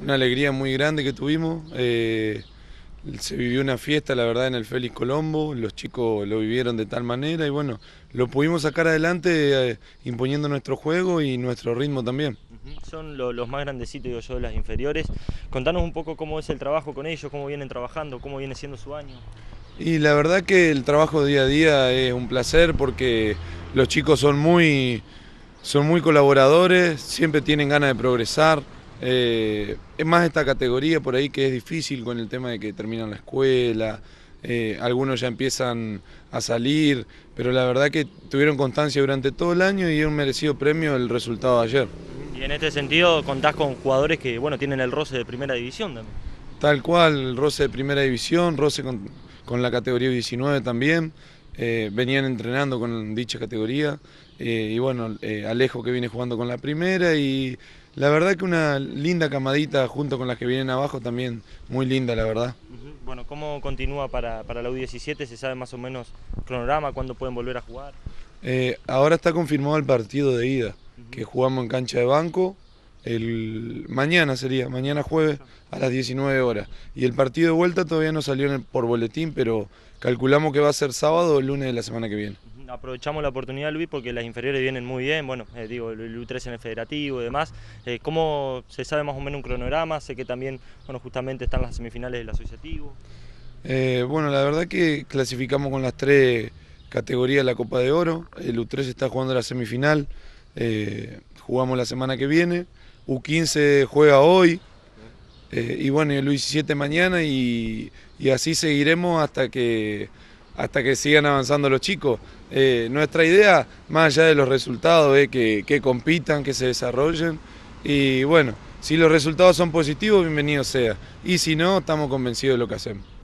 una alegría muy grande que tuvimos. Eh, se vivió una fiesta, la verdad, en el Félix Colombo, los chicos lo vivieron de tal manera y bueno, lo pudimos sacar adelante eh, imponiendo nuestro juego y nuestro ritmo también. Son los más grandecitos, digo yo, de las inferiores. Contanos un poco cómo es el trabajo con ellos, cómo vienen trabajando, cómo viene siendo su año. Y la verdad que el trabajo día a día es un placer porque los chicos son muy, son muy colaboradores, siempre tienen ganas de progresar. Eh, es más esta categoría por ahí que es difícil con el tema de que terminan la escuela, eh, algunos ya empiezan a salir, pero la verdad que tuvieron constancia durante todo el año y un merecido premio el resultado de ayer. Y en este sentido contás con jugadores que bueno tienen el roce de primera división también. Tal cual, el roce de primera división, roce con la categoría 19 también. Eh, venían entrenando con dicha categoría. Eh, y bueno, eh, Alejo que viene jugando con la primera y la verdad que una linda camadita junto con las que vienen abajo también, muy linda la verdad. Bueno, ¿cómo continúa para, la U17? ¿Se sabe más o menos cronograma, cuándo pueden volver a jugar? ahora está confirmado el partido de ida, que jugamos en cancha de banco el mañana sería, mañana jueves a las 19 horas. Y el partido de vuelta todavía no salió por boletín, pero calculamos que va a ser sábado o lunes de la semana que viene. Aprovechamos la oportunidad, Luis, porque las inferiores vienen muy bien, bueno, eh, digo, el U3 en el federativo y demás. Eh, ¿Cómo se sabe más o menos un cronograma? Sé que también, bueno, justamente están las semifinales del asociativo. Eh, bueno, la verdad que clasificamos con las tres categorías la Copa de Oro. El U3 está jugando la semifinal. jugamos la semana que viene. U15 juega hoy, eh, y bueno, el U17 mañana, y, así seguiremos hasta que, hasta que sigan avanzando los chicos. Eh, nuestra idea, más allá de los resultados, es que, compitan, que se desarrollen, y bueno, si los resultados son positivos, bienvenidos sea, y si no, estamos convencidos de lo que hacemos.